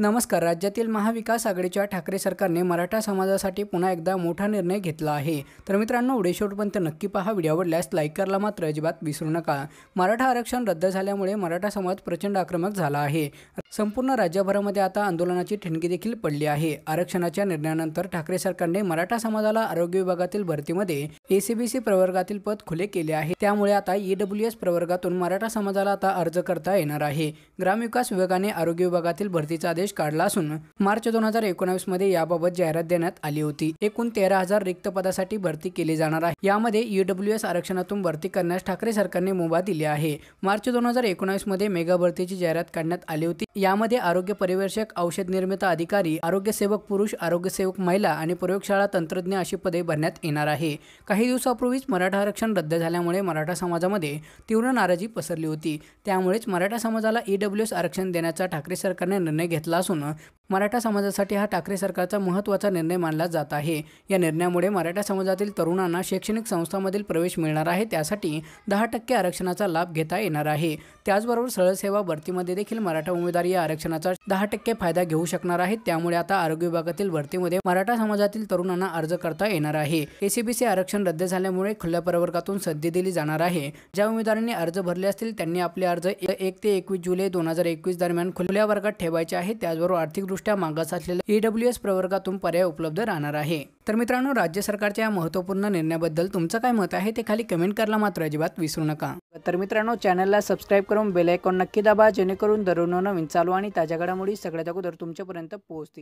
नमस्कार राज्यातील महाविकास आघाडीच्या ठाकरे सरकारने मराठा समाजासाठी पुन्हा एकदा मोठा निर्णय घेतला आहे तर मित्रांनो उडे नक्की पहा व्हिडिओ आवडल्यास लाईक करायला मात्र अजिबात विसरू नका मराठा आरक्षण रद्द झाल्यामुळे मराठा समाज प्रचंड आक्रमक झाला आहे संपूर्ण राज्यभरामध्ये आता आंदोलनाची ठिणगी देखील पडली आहे आरक्षणाच्या निर्णयानंतर ठाकरे सरकारने मराठा समाजाला आरोग्य विभागातील भरतीमध्ये एसीबीसी प्रवर्गातील पद खुले केले आहे त्यामुळे आता ईडब्ल्यू e एस प्रवर्गातून मराठा समाजाला आता अर्ज करता येणार आहे ग्रामविकास विभागाने आरोग्य विभागातील भरतीचा आदेश आदेश काढला असून मार्च दोन हजार मध्ये याबाबत जाहिरात देण्यात आली होती एकूण तेरा हजार रिक्त पदासाठी भरती केली जाणार आहे यामध्ये ईडब्ल्यू e एस आरक्षणातून भरती करण्यास ठाकरे सरकारने मुभा दिली आहे मार्च दोन हजार मध्ये मेगा भरतीची जाहिरात काढण्यात आली होती यामध्ये आरोग्य परिवेक्षक औषध निर्मिता अधिकारी आरोग्यसेवक पुरुष आरोग्यसेवक महिला आणि प्रयोगशाळा तंत्रज्ञ अशी पदे भरण्यात येणार आहे काही दिवसापूर्वीच मराठा आरक्षण रद्द झाल्यामुळे मराठा समाजामध्ये तीव्र नाराजी पसरली होती त्यामुळेच मराठा समाजाला ईडब्ल्यू e एस आरक्षण देण्याचा ठाकरे सरकारने निर्णय घेतला 算了。मराठा समाजासाठी हा ठाकरे सरकारचा महत्त्वाचा निर्णय मानला जात आहे या निर्णयामुळे मराठा समाजातील तरुणांना शैक्षणिक संस्थांमधील प्रवेश मिळणार आहे त्यासाठी दहा टक्के आरक्षणाचा लाभ घेता येणार आहे त्याचबरोबर सरळसेवा भरतीमध्ये देखील मराठा उमेदवार या आरक्षणाचा दहा टक्के फायदा घेऊ शकणार आहेत त्यामुळे आता आरोग्य विभागातील भरतीमध्ये मराठा समाजातील तरुणांना अर्ज करता येणार आहे एसीबीसी आरक्षण रद्द झाल्यामुळे खुल्या प्रवर्गातून संधी दिली जाणार आहे ज्या उमेदवारांनी अर्ज भरले असतील त्यांनी आपले अर्ज एक ते एकवीस जुलै दोन हजार एकवीस दरम्यान खुल्या वर्गात ठेवायचे आहे त्याचबरोबर आर्थिक आर्थिकदृष्ट्या मागास असलेल्या ईडब्ल्यू e एस प्रवर्गातून पर्याय उपलब्ध राहणार आहे तर मित्रांनो राज्य सरकारच्या या महत्त्वपूर्ण निर्णयाबद्दल तुमचं काय मत आहे ते खाली कमेंट करायला मात्र अजिबात विसरू नका तर मित्रांनो चॅनलला सबस्क्राईब करून बेल आयकॉन नक्की दाबा जेणेकरून दररोज नवीन चालू आणि ताज्या घडामोडी सगळ्यात अगोदर तुमच्यापर्यंत पोहोचतील